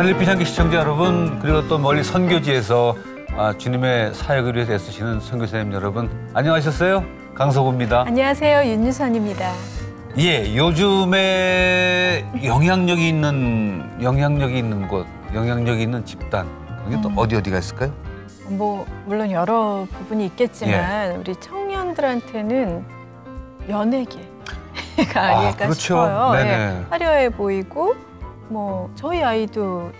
하늘빛 향기 시청자 여러분 그리고 또 멀리 선교지에서 아, 주님의 사역을 위해서 애쓰시는 선교사님 여러분 안녕하셨어요? 강석우입니다. 안녕하세요. 윤유선입니다. 예, 요즘에 영향력이 있는 영향력이 있는 곳, 영향력이 있는 집단 그게 음. 어디 어디가 있을까요? 뭐 물론 여러 부분이 있겠지만 예. 우리 청년들한테는 연예계가 아, 닐까 그렇죠. 싶어요. 예, 네네. 화려해 보이고 뭐 저희 아이도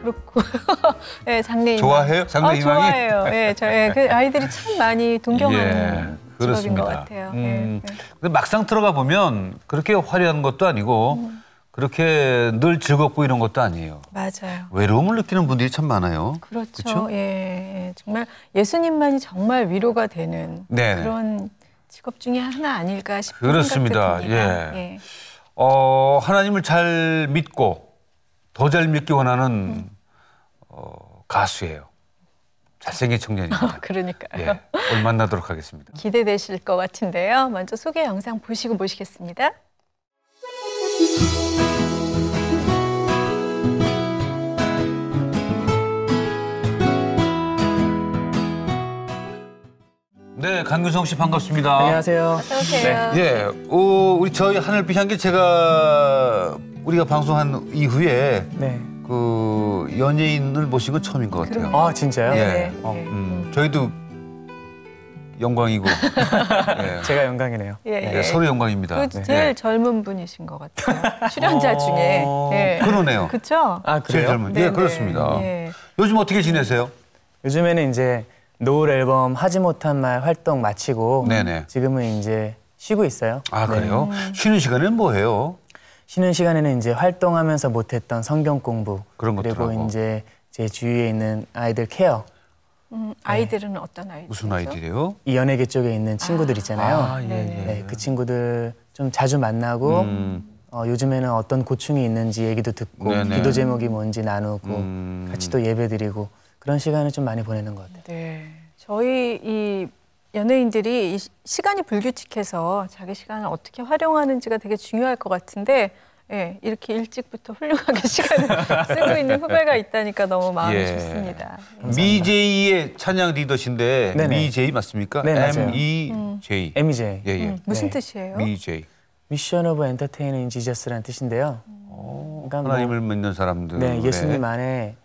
그렇고 예 네, 장래 좋아해요 아, 장래 희망이 좋아해요 예저 예, 그 아이들이 참 많이 동경하는 예, 직업인 것 같아요 음, 예, 네. 근데 막상 들어가 보면 그렇게 화려한 것도 아니고 음. 그렇게 늘 즐겁고 이런 것도 아니에요 맞아요 외로움을 느끼는 분들이 참 많아요 그렇죠 그쵸? 예, 예. 정말 예수님만이 정말 위로가 되는 네네. 그런 직업 중에 하나 아닐까 싶은 그렇습니다 생각도 듭니다. 예. 예. 어, 하나님을 잘 믿고 더 잘 믿기 원하는 음. 어, 가수예요. 잘생긴 청년입니다. 아, 그러니까요. 예, 오늘 만나도록 하겠습니다. 기대되실 것 같은데요. 먼저 소개 영상 보시고 모시겠습니다. 네, 강균성 씨 반갑습니다. 안녕하세요. 어서 오세요. 네. 예, 어, 우리 저희 하늘빛 향기 제가 우리가 방송한 이후에 네. 그 연예인을 모시고 처음인 것 같아요. 그럼... 아 진짜요? 예. 네. 어. 음, 저희도 영광이고 예. 제가 영광이네요. 예, 예. 예. 서로 영광입니다. 그 네. 제일 예. 젊은 분이신 것 같아요. 출연자 어. 중에. 예. 그러네요. 그렇죠? 아 그래요? 제일 젊은. 네, 네. 예, 그렇습니다. 요즘 어떻게 지내세요? 요즘에는 이제 노을 앨범 하지 못한 말 활동 마치고 네네. 지금은 이제 쉬고 있어요. 아 네. 그래요? 네. 쉬는 시간에는뭐해요 쉬는 시간에는 이제 활동하면서 못했던 성경 공부 그런 것들 그리고 이제 제 주위에 있는 아이들 케어. 음, 네. 아이들은 네. 어떤 아이들? 무슨 아이들이요? 이 연예계 쪽에 있는 친구들 있잖아요. 아, 예, 네. 예. 네, 그 친구들 좀 자주 만나고 음. 어, 요즘에는 어떤 고충이 있는지 얘기도 듣고 네네. 기도 제목이 뭔지 나누고 음. 같이 또 예배드리고 그런 시간을 좀 많이 보내는 것 같아요. 네. 저희 이 연예인들이 이 시간이 불규칙해서 자기 시간을 어떻게 활용하는지가 되게 중요할 것 같은데 예, 이렇게 일찍부터 훌륭하게 시간을 쓰고 있는 후배가 있다니까 너무 마음이 예. 좋습니다. 미제이의 찬양 리더신데 미제이 맞습니까? 네, M-E-J. M-E-J. 음. 예, 예. 음, 무슨 네. 뜻이에요? 미제이. 미션 오브 엔터테이닝 지저스라는 뜻인데요. 오, 그러니까 뭐 하나님을 뭐, 믿는 사람들. 네, 예수님 네. 안에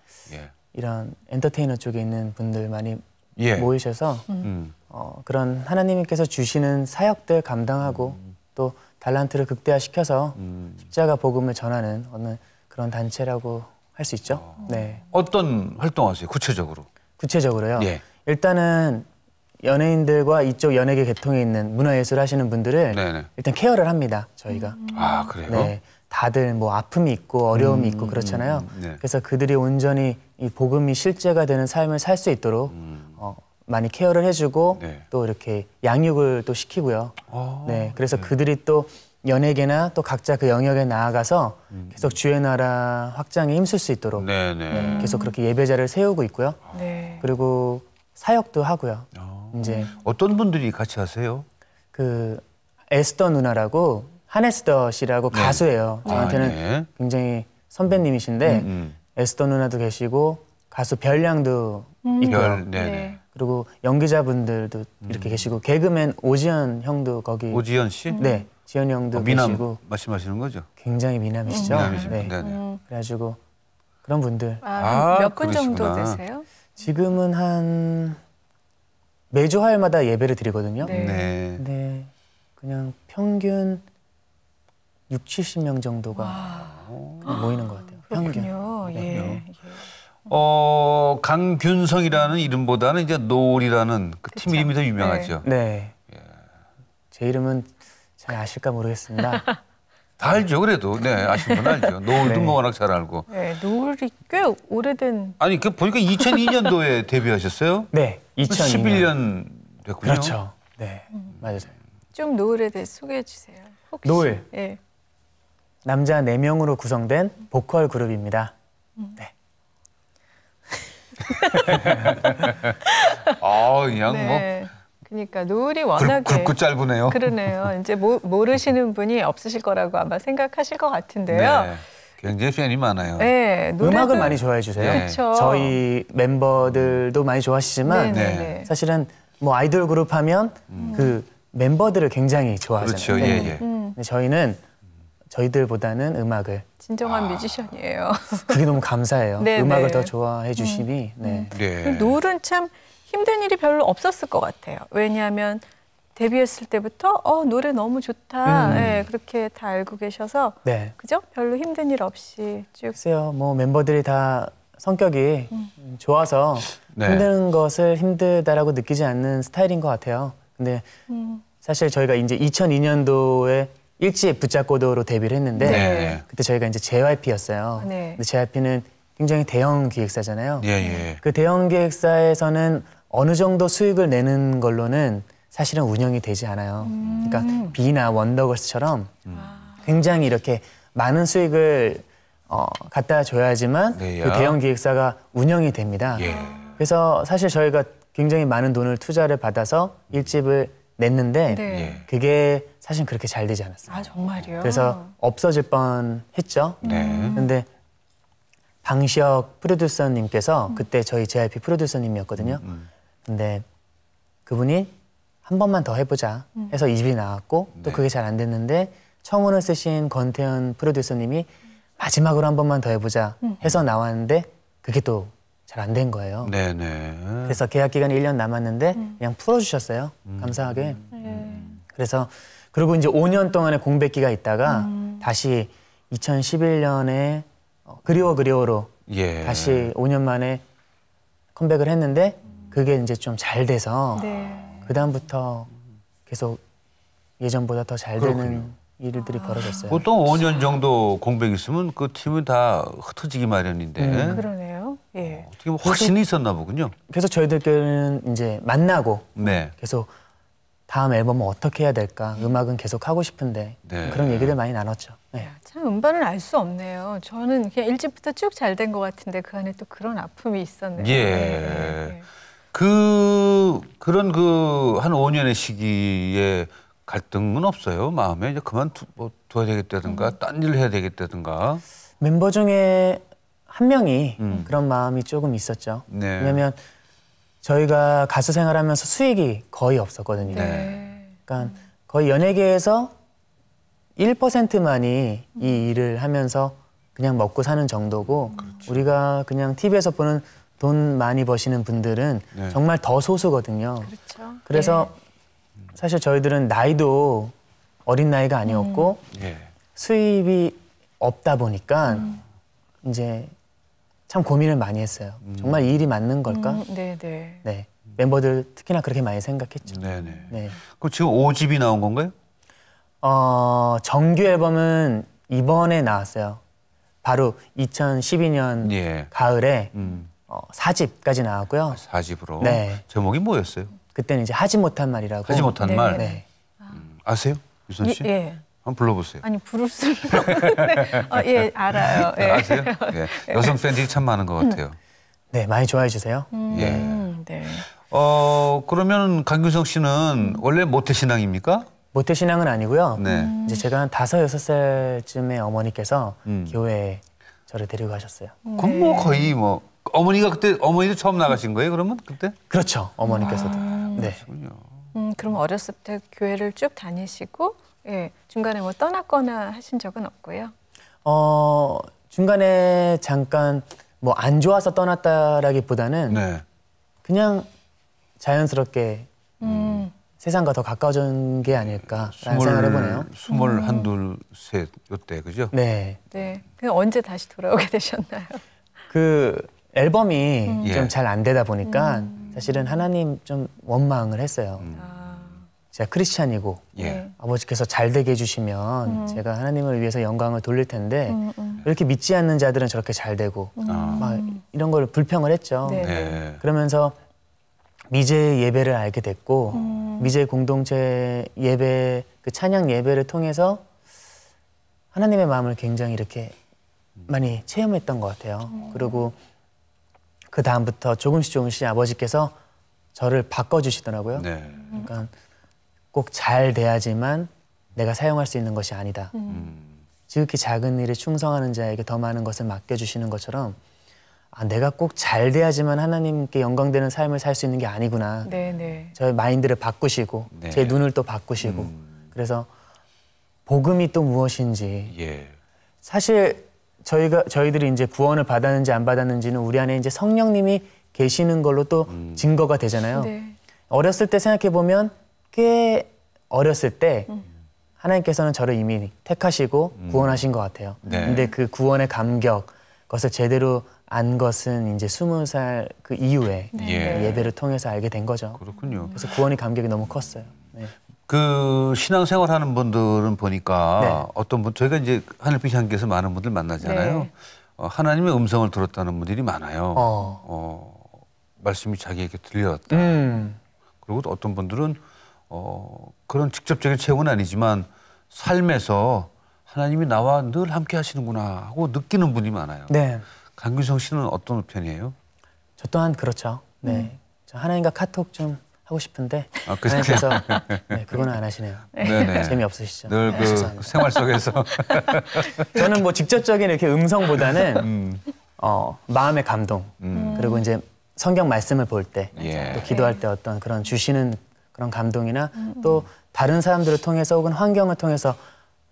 이런 엔터테이너 쪽에 있는 분들 많이 예. 모이셔서 음. 음. 어, 그런 하나님께서 주시는 사역들 감당하고 음. 또 달란트를 극대화시켜서 음. 십자가 복음을 전하는 어느 그런 단체라고 할 수 있죠. 어. 네. 어떤 활동하세요? 구체적으로? 구체적으로요. 예. 일단은 연예인들과 이쪽 연예계 계통에 있는 문화예술 하시는 분들을 네네. 네. 일단 케어를 합니다. 저희가. 음. 아 그래요? 네. 다들 뭐 아픔이 있고 어려움이 음, 있고 그렇잖아요. 네. 그래서 그들이 온전히 이 복음이 실제가 되는 삶을 살 수 있도록 음. 어, 많이 케어를 해주고 네. 또 이렇게 양육을 또 시키고요. 아, 네, 그래서 네. 그들이 또 연예계나 또 각자 그 영역에 나아가서 음. 계속 주의 나라 확장에 힘쓸 수 있도록 네, 네. 네 계속 그렇게 예배자를 세우고 있고요. 아. 네. 그리고 사역도 하고요. 아, 이제 어떤 분들이 같이 하세요? 그 에스더 누나라고 한에스더 씨라고 네. 가수예요. 아, 저한테는 아, 굉장히 선배님이신데 음, 음. 에스더 누나도 계시고 가수 별량도 음. 있고요. 별, 네. 그리고 연기자분들도 음. 이렇게 계시고 개그맨 오지현 형도 거기 오지현 씨? 네. 지현 형도 어, 미남 계시고 말씀하시는 거죠? 굉장히 미남이시죠? 음, 미남이시죠. 네. 네네. 음. 그래가지고 그런 분들 아, 아 몇분 정도 되세요? 지금은 한 매주 화요일마다 예배를 드리거든요. 네. 네. 네. 그냥 평균 6, 70명 정도가 모이는 것 같아요. 예. 그렇군요. 예. 예. 어 강균성이라는 이름보다는 이제 노을이라는 그 팀 이름이 더 유명하죠. 네. 네. 예. 제 이름은 잘 아실까 모르겠습니다. 다 알죠 그래도 네 아시는 분 알죠 노을도 네. 뭐 워낙 잘 알고 네 노을이 꽤 오래된 아니 그 보니까 2002년도에 데뷔하셨어요 네 2011년 됐군요 그렇죠 네 음. 맞아요 음. 좀 노을에 대해 소개해 주세요 혹시. 노을 예 네. 남자 4명으로 구성된 보컬 그룹입니다. 음. 네. 아, 그냥 뭐? 네. 뭐. 그러니까 노을이 워낙에 굵고 짧으네요. 그러네요. 이제 모, 모르시는 분이 없으실 거라고 아마 생각하실 것 같은데요. 네. 굉장히 팬이 많아요. 네, 음악을 많이 좋아해 주세요. 네. 저희 멤버들도 많이 좋아하시지만 네, 네, 네. 사실은 뭐 아이돌 그룹 하면 음. 그 멤버들을 굉장히 좋아하잖아요. 그렇죠. 예, 예. 음. 저희는 저희들보다는 음악을 진정한 아. 뮤지션이에요. 그게 너무 감사해요. 네, 음악을 네. 더 좋아해 주시니. 음. 네. 음. 네. 노을은 참 힘든 일이 별로 없었을 것 같아요. 왜냐하면 데뷔했을 때부터 어 노래 너무 좋다. 음. 네, 그렇게 다 알고 계셔서 네. 그죠? 별로 힘든 일 없이 쭉. 글쎄요. 뭐 멤버들이 다 성격이 음. 좋아서 네. 힘든 것을 힘들다라고 느끼지 않는 스타일인 것 같아요. 근데 음. 사실 저희가 이제 2002년도에 일에 붙잡고도로 데뷔를 했는데 네. 그때 저희가 이제 JYP였어요. 아, 네. 근데 JYP는 굉장히 대형 기획사잖아요. 예, 예. 그 대형 기획사에서는 어느 정도 수익을 내는 걸로는 사실은 운영이 되지 않아요. 그러니까 음. 그러니까 비나 원더걸스처럼 음. 굉장히 이렇게 많은 수익을 어, 갖다 줘야지만 네그 대형 기획사가 운영이 됩니다. 예. 그래서 사실 저희가 굉장히 많은 돈을 투자를 받아서 일집을 냈는데 네. 예. 그게 사실 그렇게 잘 되지 않았어요. 아 정말요? 그래서 없어질 뻔했죠. 네. 음. 근데 방시혁 프로듀서님께서 그때 저희 JYP 프로듀서님이었거든요. 음, 음. 근데 그분이 한 번만 더 해보자 해서 이 집이 나왔고 또 네. 그게 잘 안 됐는데 처음으로 쓰신 권태현 프로듀서님이 마지막으로 한 번만 더 해보자 해서 나왔는데 그게 또 잘안된 거예요. 네네. 네. 그래서 계약 기간이 1년 남았는데 음. 그냥 풀어주셨어요. 음. 감사하게. 음. 네. 그래서 그리고 이제 5년 동안의 공백기가 있다가 음. 다시 2011년에 어, 그리워 그리워로 예. 다시 5년 만에 컴백을 했는데 그게 이제 좀 잘 돼서 네. 그 다음부터 계속 예전보다 더 잘 되는 일들이 아. 벌어졌어요. 보통 5년 정도 공백 있으면 그 팀은 다 흩어지기 마련인데. 음, 예. 어, 어떻게 보면 확신이 있었나 보군요. 그래서 저희들끼는 이제 만나고 네. 계속 다음 앨범은 어떻게 해야 될까? 음악은 계속 하고 싶은데 네. 그런 얘기를 많이 나눴죠. 네. 참 음반을 알 수 없네요. 저는 그냥 일찍부터쭉 잘 된 것 같은데 그 안에 또 그런 아픔이 있었네요. 예. 네. 그 그런 그 한 5년의 시기에 갈등은 없어요. 마음에 이제 그만 두, 뭐, 둬야 되겠다든가 음. 딴 일을 해야 되겠다든가. 멤버 중에 한 명이 음. 그런 마음이 조금 있었죠. 네. 왜냐면 저희가 가수 생활하면서 수익이 거의 없었거든요. 네. 그러니까 거의 연예계에서 1%만이 이 일을 하면서 그냥 먹고 사는 정도고 그렇죠. 우리가 그냥 TV에서 보는 돈 많이 버시는 분들은 네. 정말 더 소수거든요. 그렇죠. 그래서 네. 사실 저희들은 나이도 어린 나이가 아니었고 음. 예. 수입이 없다 보니까 음. 이제 참 고민을 많이 했어요. 음. 정말 이 일이 맞는 걸까? 음, 네네. 네. 네. 멤버들 특히나 그렇게 많이 생각했죠. 네네. 네. 그 지금 5집이 나온 건가요? 어, 정규 앨범은 이번에 나왔어요. 바로 2012년 예. 가을에 음. 어, 4집까지 나왔고요. 4집으로? 아, 네. 제목이 뭐였어요? 그때는 이제 하지 못한 말이라고. 하지 못한 네. 말? 네. 음, 아세요? 유선 예, 씨? 예. 한번 불러보세요. 아니 부를 수 없는데 어, 예 알아요. 네, 예. 아세요? 예. 예. 여성 팬들이 참 많은 것 음. 같아요. 네 많이 좋아해 주세요. 음, 예. 네. 어 그러면 강균성 씨는 음. 원래 모태 신앙입니까? 모태 신앙은 아니고요. 네. 음. 이제 제가 한 다섯 여섯 살쯤에 어머니께서 음. 교회에 저를 데리고 가셨어요. 네. 그럼 뭐 거의 뭐 어머니가 그때 어머니도 처음 나가신 거예요? 그러면 그때? 그렇죠. 어머니께서도. 아, 네. 그렇군요. 음, 그럼 어렸을 때 교회를 쭉 다니시고 예, 중간에 뭐 떠났거나 하신 적은 없고요. 어, 중간에 잠깐 뭐 안 좋아서 떠났다라기보다는 네. 그냥 자연스럽게 음. 음. 세상과 더 가까워진 게 아닐까라는 생각을 해보네요. 스물 음. 한둘 셋 이때 그죠? 네. 네. 그 언제 다시 돌아오게 되셨나요? 그 앨범이 음. 좀잘 예. 안 되다 보니까 음. 사실은 하나님 좀 원망을 했어요. 아. 제가 크리스찬이고 예. 네. 아버지께서 잘 되게 해주시면 음. 제가 하나님을 위해서 영광을 돌릴 텐데 음, 음. 이렇게 믿지 않는 자들은 저렇게 잘 되고 음. 아. 막 이런 걸 불평을 했죠. 네. 네. 그러면서 미제 예배를 알게 됐고 음. 미제 공동체 예배 그 찬양 예배를 통해서 하나님의 마음을 굉장히 이렇게 많이 체험했던 것 같아요. 음. 그리고 그 다음부터 조금씩 조금씩 아버지께서 저를 바꿔주시더라고요. 네. 그러니까. 꼭잘 돼야지만 내가 사용할 수 있는 것이 아니다. 음. 음. 지극히 작은 일에 충성하는 자에게 더 많은 것을 맡겨주시는 것처럼 아, 내가 꼭 잘 돼야지만 하나님께 영광되는 삶을 살 수 있는 게 아니구나. 네네. 네. 저의 마인드를 바꾸시고 네. 제 눈을 또 바꾸시고 음. 그래서 복음이 또 무엇인지 예. 사실 저희가 저희들이 이제 구원을 받았는지 안 받았는지는 우리 안에 이제 성령님이 계시는 걸로 또 음. 증거가 되잖아요. 네. 어렸을 때 생각해 보면 꽤 어렸을 때 하나님께서는 저를 이미 택하시고 음. 구원하신 것 같아요. 네. 근데 그 구원의 감격, 것을 제대로 안 것은 이제 스무 살그 이후에 네. 예. 그 배를 통해서 알게 된 거죠. 그렇군요. 그래서 구원의 감격이 너무 컸어요. 네. 그 신앙생활 하는 분들은 보니까 네. 어떤 분 저희가 이제 하늘빛 향기에서 많은 분들 만나잖아요. 네. 어, 하나님의 음성을 들었다는 분들이 많아요. 어. 어 말씀이 자기에게 들렸다. 음. 그리고 또 어떤 분들은 어, 그런 직접적인 체험은 아니지만 삶에서 하나님이 나와 늘 함께 하시는구나 하고 느끼는 분이 많아요. 네. 강규성 씨는 어떤 편이에요? 저 또한 그렇죠. 네. 음. 저 하나님과 카톡 좀 하고 싶은데 아, 그래서 네, 그거안 하시네요. 네. 재미 없으시죠? 늘 그 생활 속에서 저는 뭐 직접적인 이렇게 음성보다는 음. 어, 마음의 감동 음. 그리고 이제 성경 말씀을 볼 때, 예. 또 기도할 때 어떤 그런 주시는 그런 감동이나 음, 음, 또 다른 사람들을 통해서 혹은 환경을 통해서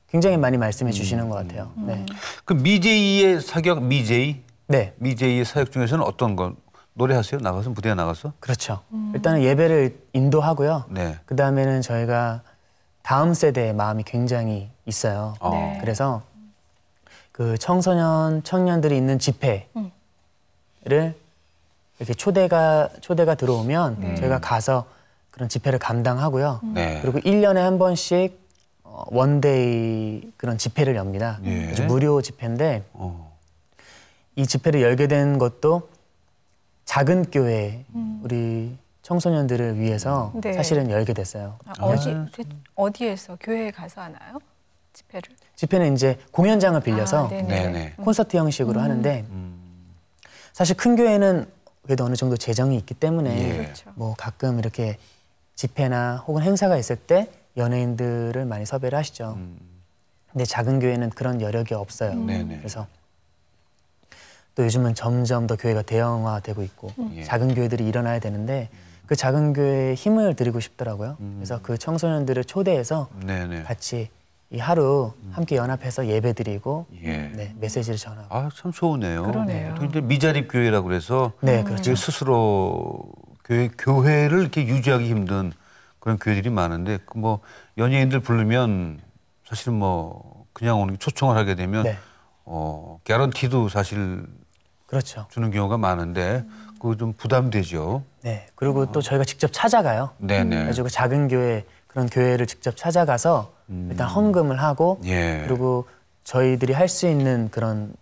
굉장히 많이 말씀해 음, 주시는 것 음. 같아요. 네. 그 미제이의 사격 미제이? 네. 미제이의 사역 중에서는 어떤 건 노래하세요? 나가서 무대에 나가서? 그렇죠. 음. 일단은 예배를 인도하고요. 네. 그 다음에는 저희가 다음 세대의 마음이 굉장히 있어요. 어. 네. 그래서 그 청소년 청년들이 있는 집회를 음. 이렇게 초대가 초대가 들어오면 음. 저희가 가서 그런 집회를 감당하고요. 음. 네. 그리고 1년에 한 번씩 원데이 어, 그런 집회를 엽니다. 예. 무료 집회인데 어. 이 집회를 열게 된 것도 작은 교회 음. 우리 청소년들을 위해서 네. 사실은 열게 됐어요. 아, 어디 아. 어디에서 교회에 가서 하나요? 집회를? 집회는 이제 공연장을 빌려서 아, 음. 콘서트 형식으로 음. 하는데 음. 사실 큰 교회는 그래도 어느 정도 재정이 있기 때문에 예. 그렇죠. 뭐 가끔 이렇게 집회나 혹은 행사가 있을 때 연예인들을 많이 섭외를 하시죠. 음. 근데 작은 교회는 그런 여력이 없어요. 음. 그래서 또 요즘은 점점 더 교회가 대형화되고 있고 음. 예. 작은 교회들이 일어나야 되는데 그 작은 교회에 힘을 드리고 싶더라고요. 음. 그래서 그 청소년들을 초대해서 네네. 같이 이 하루 음. 함께 연합해서 예배드리고 예. 네, 메시지를 전하고 아참 좋으네요. 그러네요. 근데 미자립 교회라 그래서 네, 그렇죠. 그 스스로 교회, 교회를 이렇게 유지하기 힘든 그런 교회들이 많은데 그 뭐 연예인들 부르면 사실은 뭐 그냥 오는 게 초청을 하게 되면 네. 어 개런티도 사실 그렇죠. 주는 경우가 많은데 그거 좀 부담되죠. 네. 그리고 어. 또 저희가 직접 찾아가요. 네네. 네. 그래가지고 작은 교회 그런 교회를 직접 찾아가서 음. 일단 헌금을 하고 예. 그리고 저희들이 할 수 있는 그런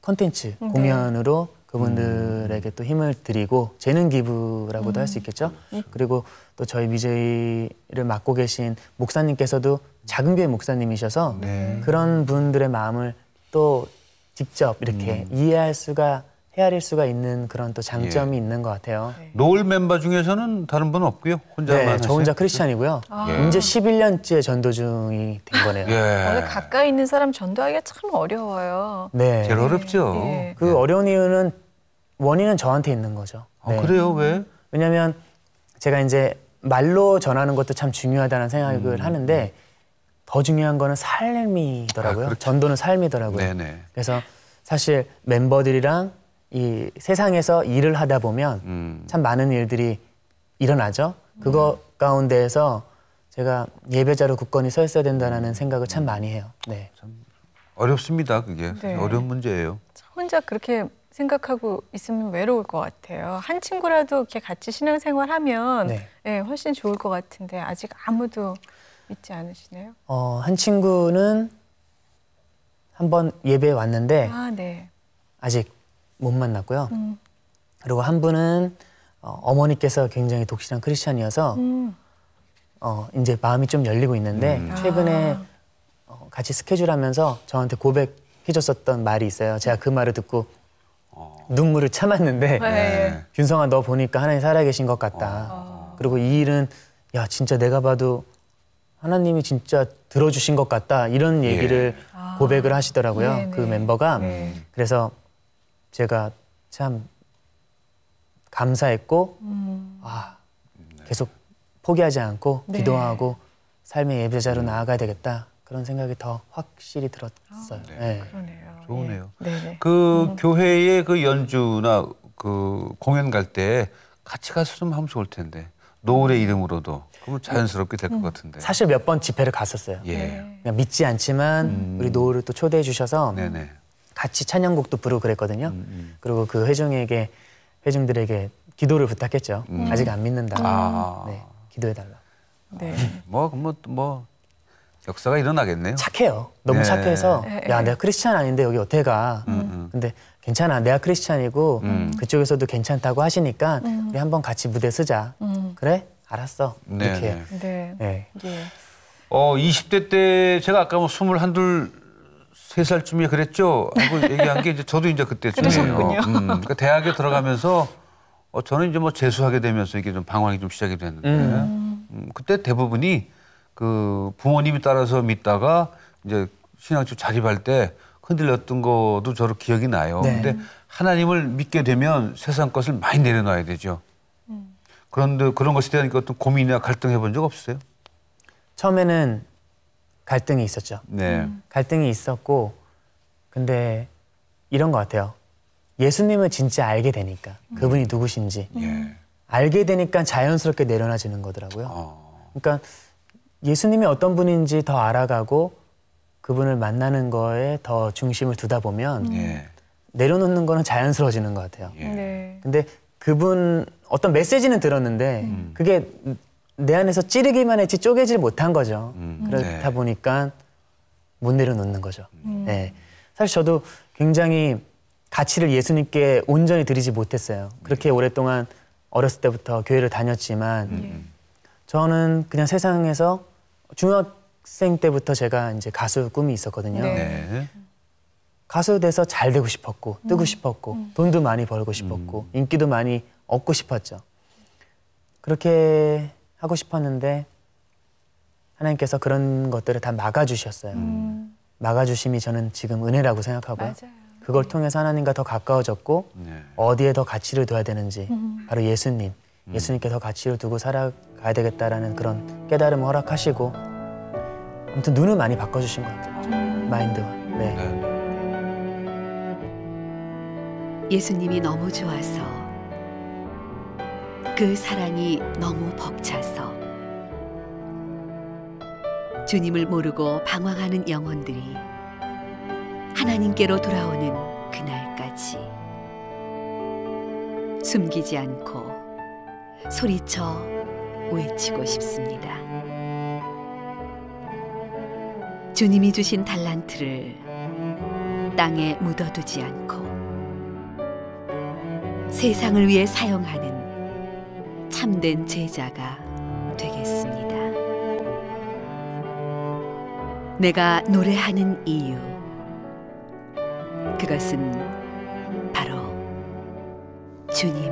콘텐츠 네. 공연으로 그분들에게 음. 또 힘을 드리고 재능 기부라고도 음. 할수 있겠죠. 네. 그리고 또 저희 미제이를 맡고 계신 목사님께서도 작은 교회 목사님이셔서 네. 그런 분들의 마음을 또 직접 이렇게 음. 이해할 수가 헤아릴 수가 있는 그런 또 장점이 예. 있는 것 같아요. 노을 네. 멤버 중에서는 다른 분 없고요. 혼자만 네, 저 혼자 크리스천이고요 아. 예. 이제 11년째 전도 중이 된 거네요. 예. 원래 가까이 있는 사람 전도하기가 참 어려워요. 네. 제일 어렵죠. 예. 그 예. 어려운 이유는 원인은 저한테 있는 거죠. 아, 네. 아, 그래요? 왜? 왜냐면 제가 이제 말로 전하는 것도 참 중요하다는 생각을 음. 하는데 음. 더 중요한 거는 삶이더라고요. 아, 전도는 삶이더라고요. 네네. 그래서 사실 멤버들이랑 이 세상에서 일을 하다 보면 음. 참 많은 일들이 일어나죠. 그거 음. 가운데에서 제가 예배자로 굳건히 서 있어야 된다는 생각을 참 음. 많이 해요. 네. 참 어렵습니다. 그게 네. 어려운 문제예요. 혼자 그렇게 생각하고 있으면 외로울 것 같아요. 한 친구라도 이렇게 같이 신앙생활하면 네. 네, 훨씬 좋을 것 같은데 아직 아무도 있지 않으시네요. 어, 한 친구는 한번 예배 에 왔는데 아, 네. 아직 못 만났고요. 음. 그리고 한 분은 어, 머니께서 굉장히 독실한 크리스천이어서 음. 어, 이제 마음이 좀 열리고 있는데 음. 아. 최근에 아. 어, 같이 스케줄 하면서 저한테 고백해줬었던 말이 있어요. 제가 그 말을 듣고 눈물을 참았는데 네. 네. 윤성아 너 보니까 하나님 살아계신 것 같다. 어. 그리고 이 일은 야 진짜 내가 봐도 하나님이 진짜 들어주신 것 같다 이런 예. 얘기를 예. 고백을 하시더라고요 네그 네. 멤버가 네. 그래서 제가 참 감사했고 음. 아 계속 포기하지 않고 네. 기도하고 삶의 예배자로 음. 나아가야 되겠다 그런 생각이 더 확실히 들었어요. 아, 네. 그러네요. 좋으네요. 네. 네, 네. 그 음. 교회의 그 연주나 그 공연 갈 때 같이 가서 좀 하면 좋을 텐데 노을의 음. 이름으로도 그러 자연스럽게 될것 음. 같은데 사실 몇 번 집회를 갔었어요. 예. 네. 그냥 믿지 않지만 음. 우리 노을을 또 초대해 주셔서 네네. 같이 찬양곡도 부르고 그랬거든요. 음, 음. 그리고 그 회중에게 회중들에게 기도를 부탁했죠. 아직 안 믿는다. 아. 네, 기도해 달라. 네. 뭐, 뭐, 뭐 역사가 일어나겠네요. 착해요. 너무 네. 착해서 예, 예. 야 내가 크리스찬 아닌데 여기 어떻게 가? 음, 음. 근데 괜찮아 내가 크리스찬이고 음. 그쪽에서도 괜찮다고 하시니까 음. 우리 한번 같이 무대 쓰자. 음. 그래? 알았어. 네, 이렇게. 네. 네. 네. 어 20대 때 제가 아까 뭐 스물 한둘 세 살쯤에 그랬죠. 하고 얘기한 게 이제 저도 이제 그때쯤이에요. 음, 그러니까 대학에 들어가면서 어, 저는 이제 뭐 재수하게 되면서 이게 좀 방황이 좀 시작이 됐는데 음. 음, 그때 대부분이 그 부모님이 따라서 믿다가 이제 신앙적 자립할 때 흔들렸던 것도 저로 기억이 나요. 네. 근데 하나님을 믿게 되면 세상 것을 많이 내려놔야 되죠. 그런데 그런 것에 대한 어떤 고민이나 갈등 해본 적 없으세요? 처음에는 갈등이 있었죠. 네. 갈등이 있었고, 근데 이런 것 같아요. 예수님을 진짜 알게 되니까 음. 그분이 네. 누구신지 네. 알게 되니까 자연스럽게 내려놔지는 거더라고요. 어. 그러니까 예수님이 어떤 분인지 더 알아가고 그분을 만나는 거에 더 중심을 두다 보면 예. 내려놓는 거는 자연스러워지는 것 같아요. 예. 네. 근데 그분 어떤 메시지는 들었는데 음. 그게 내 안에서 찌르기만 했지 쪼개질 못한 거죠. 음. 그렇다 네. 보니까 못 내려놓는 거죠. 음. 음. 네. 사실 저도 굉장히 가치를 예수님께 온전히 드리지 못했어요. 네. 그렇게 네. 오랫동안 어렸을 때부터 교회를 다녔지만 음. 예. 저는 그냥 세상에서 중학생 때부터 제가 이제 가수 꿈이 있었거든요. 네. 가수 돼서 잘 되고 싶었고 뜨고 음. 싶었고 음. 돈도 많이 벌고 싶었고 음. 인기도 많이 얻고 싶었죠. 그렇게 하고 싶었는데 하나님께서 그런 것들을 다 막아주셨어요. 음. 막아주심이 저는 지금 은혜라고 생각하고요. 맞아요. 그걸 네. 통해서 하나님과 더 가까워졌고 네. 어디에 더 가치를 둬야 되는지 음. 바로 예수님, 음. 예수님께 더 가치를 두고 살아 가야 되겠다라는 그런 깨달음을 허락하시고 아무튼 눈을 많이 바꿔주신 것 같아요. 마인드와. 네. 네. 예수님이 너무 좋아서 그 사랑이 너무 벅차서 주님을 모르고 방황하는 영혼들이 하나님께로 돌아오는 그날까지 숨기지 않고 소리쳐 외치고 싶습니다. 주님이 주신 달란트를 땅에 묻어두지 않고 세상을 위해 사용하는 참된 제자가 되겠습니다. 내가 노래하는 이유 그것은 바로 주님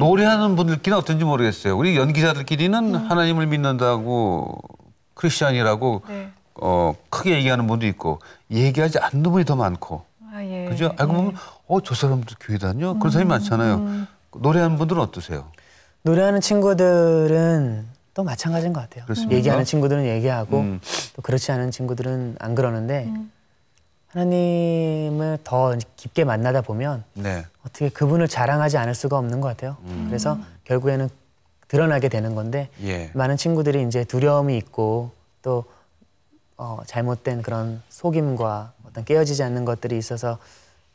노래하는 분들끼리는 어떤지 모르겠어요. 우리 연기자들끼리는 음. 하나님을 믿는다고 크리스천이라고 네. 어, 크게 얘기하는 분도 있고 얘기하지 않는 분이 더 많고 아, 예. 그죠? 알고 보면 예. 어, 어저 사람도 교회 다녀 그런 사람이 음. 많잖아요. 음. 노래하는 분들은 어떠세요? 노래하는 친구들은 또 마찬가지인 것 같아요. 그렇습니까? 얘기하는 친구들은 얘기하고 음. 또 그렇지 않은 친구들은 안 그러는데 음. 하나님을 더 깊게 만나다 보면 네. 어떻게 그분을 자랑하지 않을 수가 없는 것 같아요. 음. 그래서 결국에는 드러나게 되는 건데 예. 많은 친구들이 이제 두려움이 있고 또 어, 잘못된 그런 속임과 어떤 깨어지지 않는 것들이 있어서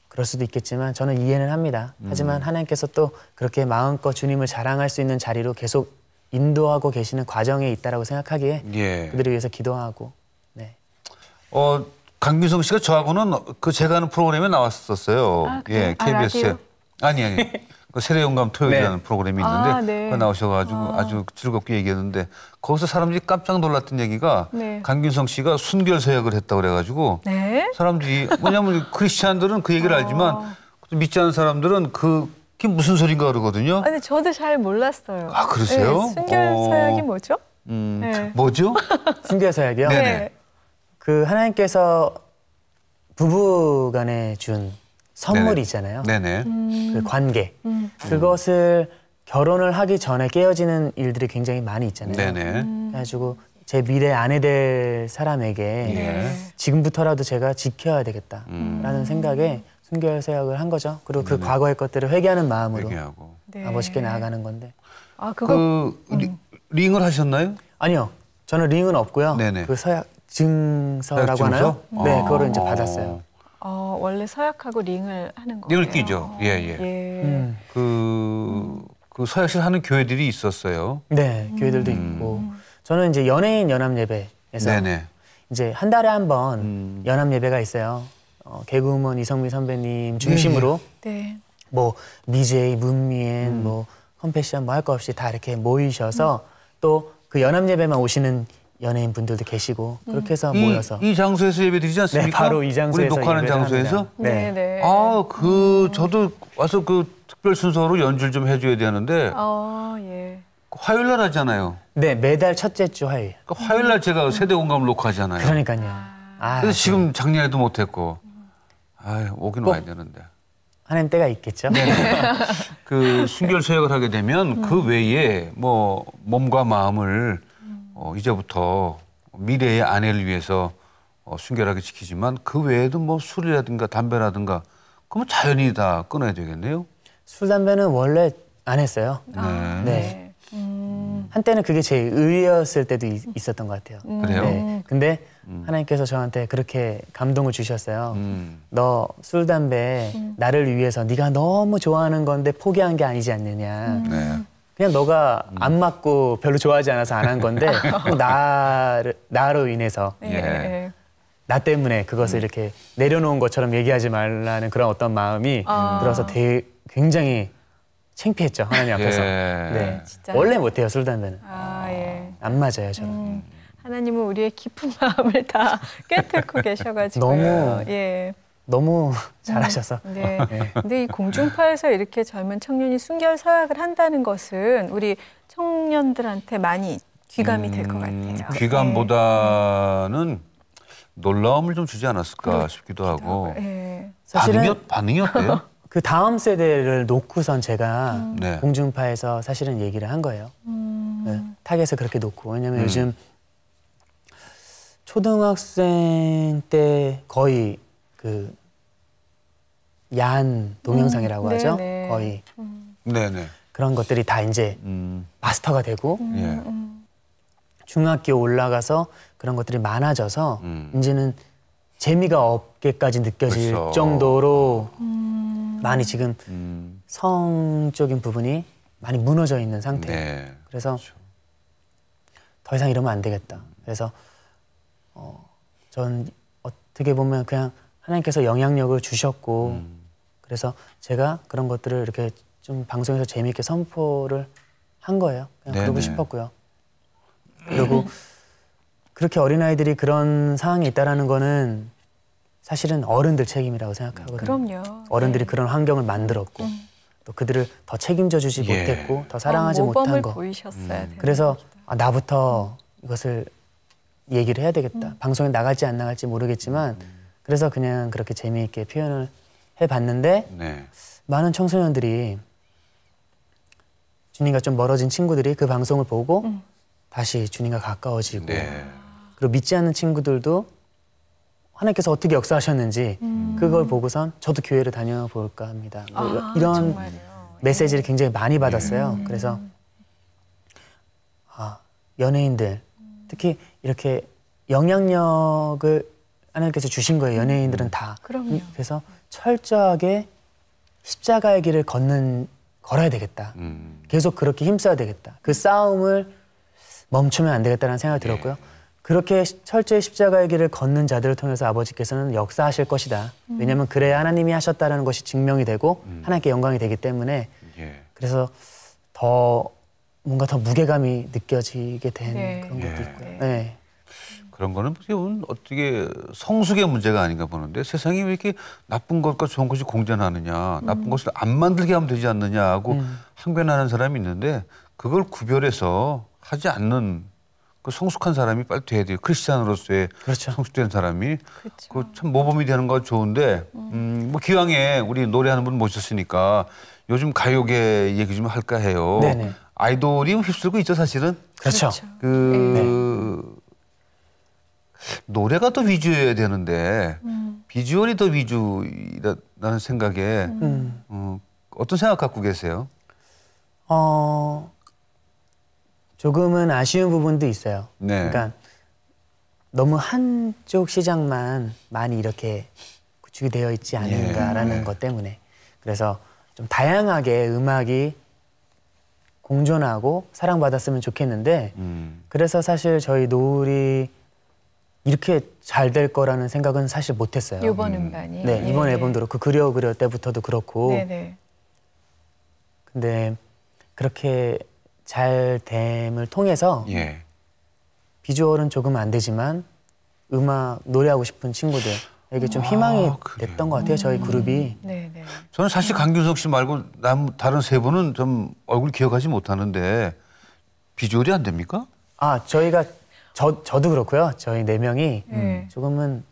그럴 수도 있겠지만 저는 이해는 합니다. 음. 하지만 음. 하나님께서 또 그렇게 마음껏 주님을 자랑할 수 있는 자리로 계속 인도하고 계시는 과정에 있다라고 생각하기에 예. 그들을 위해서 기도하고 네. 어 강균성 씨가 저하고는 그 제가 하는 프로그램에 나왔었어요. 아, 예, KBS에. 아, 아니 아니. 그 세례용감 토요일이라는 네. 프로그램이 아, 있는데 아, 네. 그 나오셔가지고 아. 아주 즐겁게 얘기했는데 거기서 사람들이 깜짝 놀랐던 얘기가 네. 강균성 씨가 순결 서약을 했다고 그래가지고 네? 사람들이 뭐냐면 크리스찬들은 그 얘기를 아. 알지만 믿지 않는 사람들은 그 그게 무슨 소린가 그러거든요. 아니 저도 잘 몰랐어요. 아 그러세요? 네, 순결 어. 서약이 뭐죠? 음, 네. 뭐죠? 순결 서약이요? 네네. 네. 그 하나님께서 부부간에 준 선물이잖아요. 네네. 음. 그 관계. 음. 그것을 결혼을 하기 전에 깨어지는 일들이 굉장히 많이 있잖아요. 네네. 그래가지고 제 미래 아내 될 사람에게 네. 지금부터라도 제가 지켜야 되겠다라는 음. 생각에 순결 세약을 한 거죠. 그리고 그 네네. 과거의 것들을 회개하는 마음으로 회개하고. 네. 아버지께 나아가는 건데. 아 그거 그 음. 리, 링을 하셨나요? 아니요. 저는 링은 없고요. 네네. 그 서약 증서라고 아, 하나요? 증서? 네, 아. 그거를 이제 받았어요. 어, 원래 서약하고 링을 하는 거예요. 링을 끼죠. 예, 예. 예. 음. 그, 그 서약식 하는 교회들이 있었어요. 네, 교회들도 음. 있고. 저는 이제 연예인 연합 예배에서 네네. 네. 이제 한 달에 한번 음. 연합 예배가 있어요. 어, 개그우먼 이성미 선배님 중심으로 음. 네. 뭐 미제이, 문미엔, 음. 뭐 컴패션 뭐 할 거 없이 다 이렇게 모이셔서 또 그 연합 예배만 오시는 연예인 분들도 계시고 음. 그렇게 해서 음. 모여서 이, 장소에서 예배 드리지 않습니까? 네, 바로 이 장소에서 우리 녹화하는 장소에서. 네. 네, 네. 아, 그 저도 와서 그 특별 순서로 연주를 좀 해줘야 되는데. 어, 예. 그 화요일 날 하잖아요. 네, 매달 첫째 주 화요일. 그 화요일 날 제가 세대 공감을 녹화하잖아요. 그러니까요. 아, 아 그래서 아, 지금 작년에도 네. 못했고, 아, 오긴 와야 되는데. 하는 때가 있겠죠. 네. 그 순결 서역을 하게 되면 그 음. 그 외에 뭐 몸과 마음을 어, 이제부터 미래의 아내를 위해서 어, 순결하게 지키지만 그 외에도 뭐 술이라든가 담배라든가 그러면 뭐 자연히 다 끊어야 되겠네요. 술 담배는 원래 안 했어요. 아, 네. 네. 네. 음. 한때는 그게 제 의였을 때도 있, 었던것 같아요. 음. 그래요? 네. 근데 음. 하나님께서 저한테 그렇게 감동을 주셨어요. 음. 너술 담배 음. 나를 위해서 네가 너무 좋아하는 건데 포기한 게 아니지 않느냐. 네. 그냥 너가 음. 안 맞고 별로 좋아하지 않아서 안 한 건데 나를 나로 인해서 네, 네. 예. 나 때문에 그것을 음. 이렇게 내려놓은 것처럼 얘기하지 말라는 그런 어떤 마음이 아. 들어서 되, 게 굉장히 창피했죠 하나님 앞에서. 예. 네. 원래 못해요 술 담배는. 아, 예. 안 맞아요 저는. 음, 하나님은 우리의 깊은 마음을 다 꿰뚫고 계셔가지고. 너무 예. 너무 잘하셔서. 음, 네. 네. 근데 이 공중파에서 이렇게 젊은 청년이 순결 사약을 한다는 것은 우리 청년들한테 많이 귀감이 음, 될것 같아요. 귀감보다는 네. 놀라움을 좀 주지 않았을까 그렇, 싶기도 하고. 네. 사실은 반응이, 반응이 그 다음 세대를 놓고선 제가 음. 네. 공중파에서 사실은 얘기를 한 거예요. 음. 네, 타겟을 그렇게 놓고 왜냐면 음. 요즘 초등학생 때 거의 그 야한 동영상이라고 음, 하죠. 네네. 거의. 음. 네네. 그런 것들이 다 이제 음. 마스터가 되고 음, 예. 음. 중학교 올라가서 그런 것들이 많아져서 음. 이제는 재미가 없게까지 느껴질 그쵸. 그렇죠. 정도로 많이 지금 성적인 부분이 많이 무너져 있는 상태예요. 네. 그래서 그쵸. 그렇죠. 더 이상 이러면 안 되겠다. 그래서 어, 전 어떻게 보면 그냥 하나님께서 영향력을 주셨고 음. 그래서 제가 그런 것들을 이렇게 좀 방송에서 재미있게 선포를 한 거예요. 그냥 그러고 싶었고요. 그리고 그렇게 어린아이들이 그런 상황이 있다라는 거는 사실은 어른들 책임이라고 생각하거든요. 그럼요. 어른들이 네. 그런 환경을 만들었고 음. 또 그들을 더 책임져 주지 예. 못했고 더 사랑하지 어, 못한 거. 보이셨어요. 음. 그래서 아, 나부터 이것을 얘기를 해야 되겠다. 음. 방송에 나갈지 안 나갈지 모르겠지만 음. 그래서 그냥 그렇게 재미있게 표현을 해봤는데 네. 많은 청소년들이 주님과 좀 멀어진 친구들이 그 방송을 보고 음. 다시 주님과 가까워지고 네. 그리고 믿지 않는 친구들도 하나님께서 어떻게 역사하셨는지 음. 그걸 보고선 저도 교회를 다녀볼까 합니다. 뭐 아, 이런 정말요. 메시지를 예. 굉장히 많이 받았어요. 네. 그래서 아, 연예인들 특히 이렇게 영향력을 하나님께서 주신 거예요. 음. 연예인들은 다. 그럼요. 그래서 철저하게 십자가의 길을 걷는 걸어야 되겠다. 음. 계속 그렇게 힘써야 되겠다. 그 싸움을 멈추면 안 되겠다는 생각이 예. 들었고요. 그렇게 철저히 십자가의 길을 걷는 자들을 통해서 아버지께서는 역사하실 것이다. 음. 왜냐하면 그래야 하나님이 하셨다라는 것이 증명이 되고 음. 하나님께 영광이 되기 때문에 예. 그래서 더 뭔가 더 무게감이 느껴지게 된 예. 그런 것도 예. 있고요. 네. 네. 그런 거는 어떻게 성숙의 문제가 아닌가 보는데 세상이 왜 이렇게 나쁜 것과 좋은 것이 공존하느냐 음. 나쁜 것을 안 만들게 하면 되지 않느냐 하고 음. 네. 항변하는 사람이 있는데 그걸 구별해서 하지 않는 그 성숙한 사람이 빨리 돼야 돼요. 크리스찬으로서의 그렇죠. 성숙된 사람이 그렇죠. 그참 모범이 되는 거 좋은데 음. 음, 뭐 기왕에 우리 노래하는 분 모셨으니까 요즘 가요계 얘기 좀 할까 해요. 네네. 아이돌이 휩쓸고 있죠 사실은. 그렇죠. 그 그렇죠. 네. 노래가 더 위주여야 되는데 음. 비주얼이 더 위주라는 생각에 음. 어, 어떤 생각 갖고 계세요? 어 조금은 아쉬운 부분도 있어요. 네. 그러니까 너무 한쪽 시장만 많이 이렇게 구축이 되어 있지 예, 않은가라는 네, 것 때문에 그래서 좀 다양하게 음악이 공존하고 사랑받았으면 좋겠는데 음. 그래서 사실 저희 노을이 이렇게 잘 될 거라는 생각은 사실 못했어요. 이번 음반이. 네, 이번 네. 앨범대로 그 그려 그려 때부터도 그렇고. 네네. 네. 데 그렇게 잘 됨을 통해서 예. 비주얼은 조금 안 되지만 음악 노래하고 싶은 친구들에게 좀 아, 희망이 아, 됐던 것 같아요. 저희 음. 그룹이. 네네. 네. 저는 사실 강균석 씨 말고 남 다른 세 분은 좀 얼굴 기억하지 못하는데 비주얼이 안 됩니까? 아 저희가 저 저도 그렇고요. 저희 네 명이 음. 조금은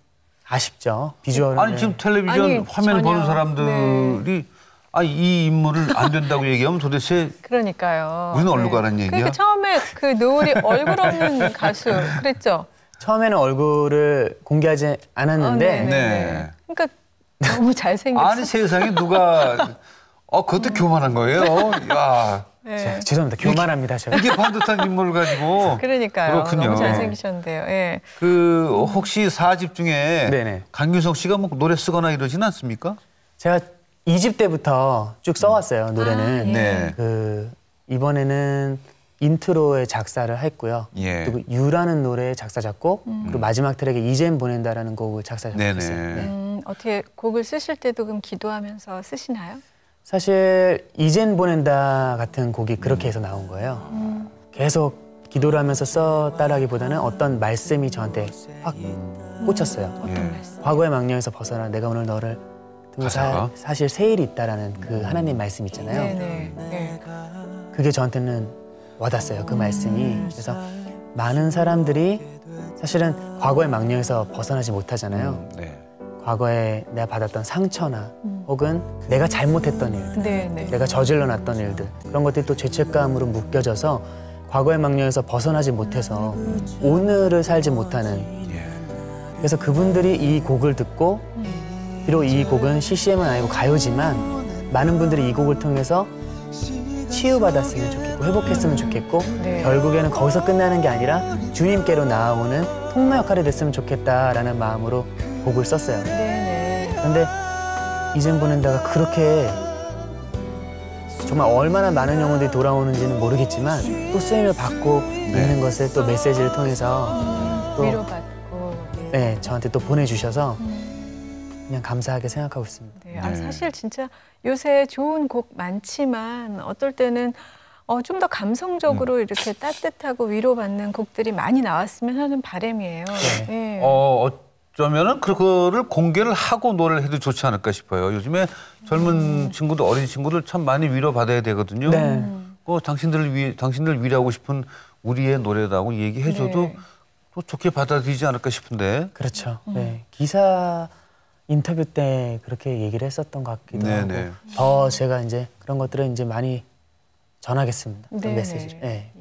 아쉽죠. 비주얼은 아니 네. 지금 텔레비전 아니, 화면 전혀. 보는 사람들이 네. 아이 인물을 안 된다고 얘기하면 도대체 그러니까요. 우리 얼굴 네. 가는 얘기야. 그 처음에 그 노을이 얼굴 없는 가수 그랬죠. 처음에는 얼굴을 공개하지 않았는데 어, 네. 그러니까 너무 잘생겼어. 아니 세상에 누가 어 그것도 교만한 거예요. 야. 네. 제 죄송합니다. 교만합니다. 제가. 이게 반듯한 인물 가지고. 그러니까요. 그렇군요. 너무 잘생기셨는데요. 예. 그 혹시 사집 중에 네네. 강균석 씨가 뭐 노래 쓰거나 이러진 않습니까? 제가 이집 때부터 쭉 써왔어요. 음. 노래는. 아, 예. 네. 그 이번에는 인트로의 작사를 했고요. 예. 그리고 유라는 노래의 작사 작곡 음. 그리고 마지막 트랙에 이젠 보낸다라는 곡을 작사 작곡했어요. 네. 음, 어떻게 곡을 쓰실 때도 그럼 기도하면서 쓰시나요? 사실 이젠 보낸다 같은 곡이 그렇게 음. 해서 나온 거예요. 음. 계속 기도를 하면서 썼다라기보다는 어떤 말씀이 저한테 확 꽂혔어요. 어떤 예. 말씀? 과거의 망령에서 벗어나 내가 오늘 너를 등 사, 사실 세일이 있다라는 그 음. 하나님 말씀 있잖아요. 네네. 네. 그게 저한테는 와닿았어요. 그 말씀이. 그래서 많은 사람들이 사실은 과거의 망령에서 벗어나지 못하잖아요. 음, 네. 과거에 내가 받았던 상처나 음. 혹은 내가 잘못했던 일들, 네, 네. 내가 저질러 놨던 일들 그런 것들이 또 죄책감으로 묶여져서 과거의 망령에서 벗어나지 못해서 음. 그렇죠. 오늘을 살지 못하는 예. 그래서 그분들이 이 곡을 듣고 비록 이 곡은 CCM은 아니고 가요지만 많은 분들이 이 곡을 통해서 치유받았으면 좋겠고 회복했으면 좋겠고 네. 결국에는 거기서 끝나는 게 아니라 주님께로 나아오는 통로 역할이 됐으면 좋겠다라는 마음으로 곡을 썼어요. 네네. 근데 이젠 보낸 다가 그렇게 정말 얼마나 많은 영혼들이 돌아오는지는 모르겠지만 또 쓰임을 받고 네. 있는 것을 또 메시지를 통해서 음, 또 위로받고 네. 네 저한테 또 보내주셔서 음. 그냥 감사하게 생각하고 있습니다. 네, 아, 네. 사실 진짜 요새 좋은 곡 많지만 어떨 때는 어, 좀 더 감성적으로 음. 이렇게 따뜻하고 위로받는 곡들이 많이 나왔으면 하는 바람이에요. 네. 네. 어, 어... 어쩌면은 그, 그거를 공개를 하고 노래를 해도 좋지 않을까 싶어요. 요즘에 젊은 친구들, 어린 친구들 참 많이 위로받아야 되거든요. 네. 어, 당신들을 위, 당신들 위로하고 싶은 우리의 노래라고 얘기해줘도 네. 또 좋게 받아들이지 않을까 싶은데. 그렇죠. 음. 네. 기사 인터뷰 때 그렇게 얘기를 했었던 것 같기도 네네. 하고 네. 더 제가 이제 그런 것들을 이제 많이 전하겠습니다. 네, 그 메시지를. 네. 네.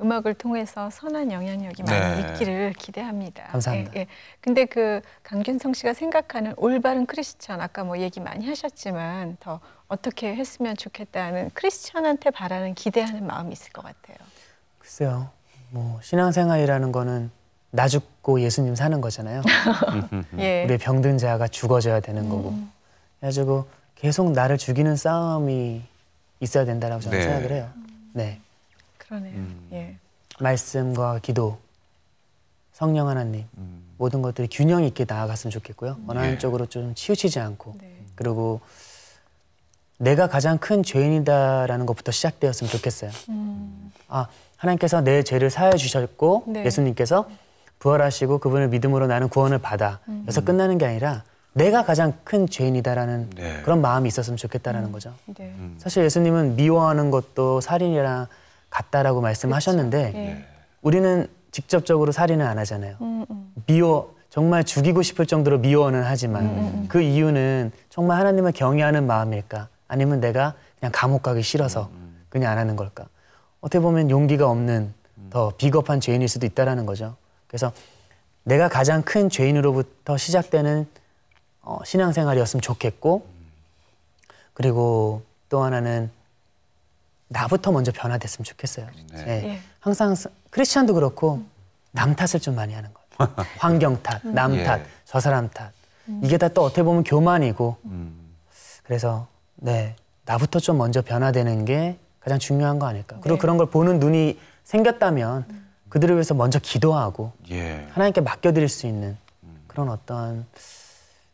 음악을 통해서 선한 영향력이 많이 네. 있기를 기대합니다. 감사합니다. 예, 예. 근데 그 강균성 씨가 생각하는 올바른 크리스천 아까 뭐 얘기 많이 하셨지만 더 어떻게 했으면 좋겠다는 크리스천한테 바라는 기대하는 마음이 있을 것 같아요. 글쎄요. 뭐 신앙생활이라는 거는 나 죽고 예수님 사는 거잖아요. 예. 우리 병든 자가 죽어져야 되는 음. 거고. 그래가지고 계속 나를 죽이는 싸움이 있어야 된다라고 저는 네. 생각을 해요. 음. 네. 그러네요. 음. 예. 말씀과 기도, 성령 하나님 음. 모든 것들이 균형 있게 나아갔으면 좋겠고요. 음. 원하는 예. 쪽으로 좀 치우치지 않고 네. 그리고 내가 가장 큰 죄인이다라는 것부터 시작되었으면 좋겠어요. 음. 아 하나님께서 내 죄를 사해 주셨고 네. 예수님께서 부활하시고 그분을 믿음으로 나는 구원을 받아. 음. 그래서 끝나는 게 아니라 내가 가장 큰 죄인이다라는 네. 그런 마음이 있었으면 좋겠다라는 음. 거죠. 네. 음. 사실 예수님은 미워하는 것도 살인이랑 같다라고 말씀하셨는데 네. 우리는 직접적으로 살인은 안 하잖아요. 음, 음. 미워 정말 죽이고 싶을 정도로 미워는 하지만 음, 음, 음, 그 이유는 정말 하나님을 경외하는 마음일까? 아니면 내가 그냥 감옥 가기 싫어서 음, 그냥 안 하는 걸까? 어떻게 보면 용기가 없는 더 비겁한 죄인일 수도 있다라는 거죠. 그래서 내가 가장 큰 죄인으로부터 시작되는 어, 신앙생활이었으면 좋겠고 그리고 또 하나는 나부터 먼저 변화됐으면 좋겠어요. 네. 네. 항상 크리스천도 그렇고 음. 남 탓을 좀 많이 하는 거예요. 환경 탓, 남 예. 탓, 예. 저 사람 탓. 이게 다 또 어떻게 보면 교만이고 음. 그래서 네 나부터 좀 먼저 변화되는 게 가장 중요한 거 아닐까. 그리고 네. 그런 걸 보는 눈이 생겼다면 음. 그들을 위해서 먼저 기도하고 예. 하나님께 맡겨드릴 수 있는 음. 그런 어떤